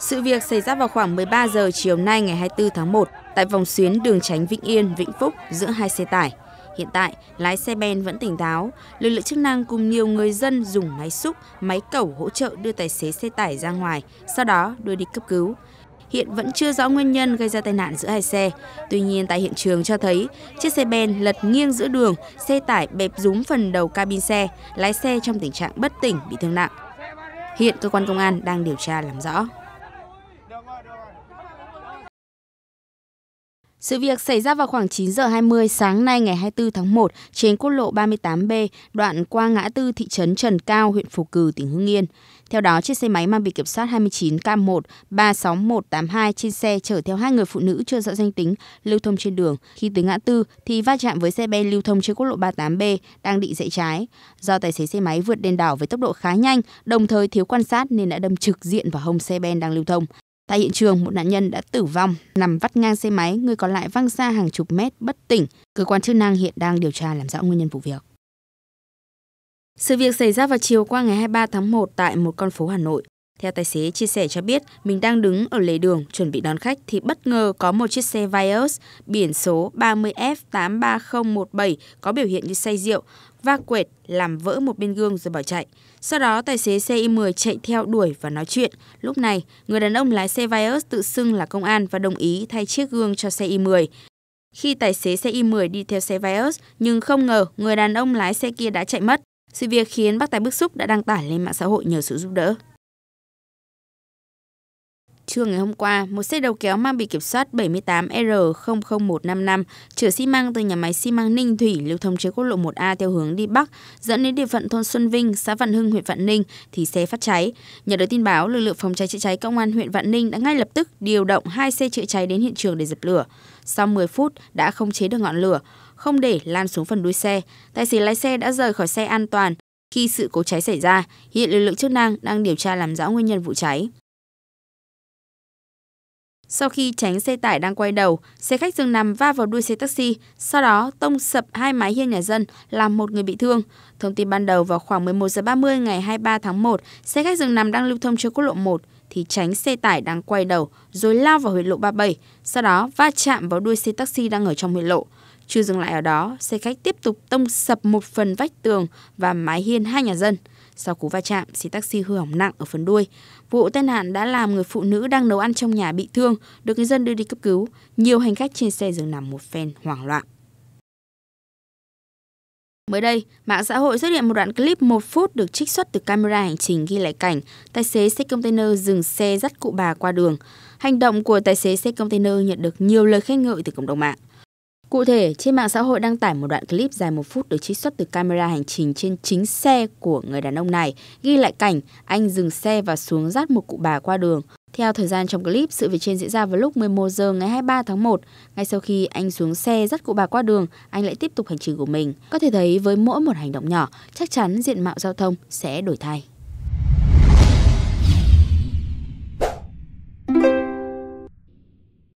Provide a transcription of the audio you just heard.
Sự việc xảy ra vào khoảng 13 giờ chiều nay ngày 24 tháng 1 tại vòng xuyến đường tránh Vĩnh Yên, Vĩnh Phúc giữa hai xe tải. Hiện tại, lái xe ben vẫn tỉnh táo, lực lượng chức năng cùng nhiều người dân dùng máy xúc, máy cẩu hỗ trợ đưa tài xế xe tải ra ngoài, sau đó đưa đi cấp cứu. Hiện vẫn chưa rõ nguyên nhân gây ra tai nạn giữa hai xe. Tuy nhiên tại hiện trường cho thấy chiếc xe ben lật nghiêng giữa đường, xe tải bẹp rúm phần đầu cabin xe, lái xe trong tình trạng bất tỉnh bị thương nặng. Hiện cơ quan công an đang điều tra làm rõ. Sự việc xảy ra vào khoảng 9 giờ 20 sáng nay ngày 24 tháng 1 trên quốc lộ 38B, đoạn qua ngã tư thị trấn Trần Cao, huyện Phù Cử, tỉnh Hưng Yên. Theo đó, chiếc xe máy mang bị kiểm soát 29K1 36182 trên xe chở theo hai người phụ nữ chưa rõ danh tính lưu thông trên đường. Khi tới ngã tư thì va chạm với xe ben lưu thông trên quốc lộ 38B đang định rẽ trái. Do tài xế xe máy vượt đèn đỏ với tốc độ khá nhanh, đồng thời thiếu quan sát nên đã đâm trực diện vào hông xe ben đang lưu thông. Tại hiện trường, một nạn nhân đã tử vong, nằm vắt ngang xe máy, người còn lại văng xa hàng chục mét bất tỉnh. Cơ quan chức năng hiện đang điều tra làm rõ nguyên nhân vụ việc. Sự việc xảy ra vào chiều qua ngày 23 tháng 1 tại một con phố Hà Nội. Theo tài xế chia sẻ cho biết, mình đang đứng ở lề đường chuẩn bị đón khách thì bất ngờ có một chiếc xe Vios biển số 30F83017 có biểu hiện như say rượu va quệt làm vỡ một bên gương rồi bỏ chạy. Sau đó tài xế xe i10 chạy theo đuổi và nói chuyện. Lúc này, người đàn ông lái xe Vios tự xưng là công an và đồng ý thay chiếc gương cho xe i10. Khi tài xế xe i10 đi theo xe Vios, nhưng không ngờ người đàn ông lái xe kia đã chạy mất. Sự việc khiến bác tài bức xúc đã đăng tải lên mạng xã hội nhờ sự giúp đỡ trưa ngày hôm qua, một xe đầu kéo mang bị kiểm soát 78R00155 chở xi măng từ nhà máy xi măng Ninh Thủy lưu thông trên quốc lộ 1A theo hướng đi Bắc, dẫn đến địa phận thôn Xuân Vinh, xã Vạn Hưng, huyện Vạn Ninh thì xe phát cháy. Nhận được tin báo, lực lượng phòng cháy chữa cháy công an huyện Vạn Ninh đã ngay lập tức điều động hai xe chữa cháy đến hiện trường để dập lửa. Sau 10 phút đã không chế được ngọn lửa, không để lan xuống phần đuôi xe. Tài xế lái xe đã rời khỏi xe an toàn khi sự cố cháy xảy ra. Hiện lực lượng chức năng đang điều tra làm rõ nguyên nhân vụ cháy. Sau khi tránh xe tải đang quay đầu, xe khách dừng nằm va vào đuôi xe taxi, sau đó tông sập hai mái hiên nhà dân, làm một người bị thương. Thông tin ban đầu vào khoảng 11 giờ 30 ngày 23 tháng 1, xe khách dừng nằm đang lưu thông trên quốc lộ 1 thì tránh xe tải đang quay đầu rồi lao vào huyện lộ 37, sau đó va chạm vào đuôi xe taxi đang ở trong huyện lộ. Chưa dừng lại ở đó, xe khách tiếp tục tông sập một phần vách tường và mái hiên hai nhà dân. Sau cú va chạm, xe taxi hư hỏng nặng ở phần đuôi. Vụ tai nạn đã làm người phụ nữ đang nấu ăn trong nhà bị thương, được người dân đưa đi cấp cứu. Nhiều hành khách trên xe dừng nằm một phen hoảng loạn. Mới đây, mạng xã hội xuất hiện một đoạn clip 1 phút được trích xuất từ camera hành trình ghi lại cảnh tài xế xe container dừng xe dắt cụ bà qua đường. Hành động của tài xế xe container nhận được nhiều lời khen ngợi từ cộng đồng mạng. Cụ thể, trên mạng xã hội đăng tải một đoạn clip dài một phút được trích xuất từ camera hành trình trên chính xe của người đàn ông này, ghi lại cảnh anh dừng xe và xuống dắt một cụ bà qua đường. Theo thời gian trong clip, sự việc trên diễn ra vào lúc 11 giờ ngày 23 tháng 1. Ngay sau khi anh xuống xe dắt cụ bà qua đường, anh lại tiếp tục hành trình của mình. Có thể thấy với mỗi một hành động nhỏ, chắc chắn diện mạo giao thông sẽ đổi thay.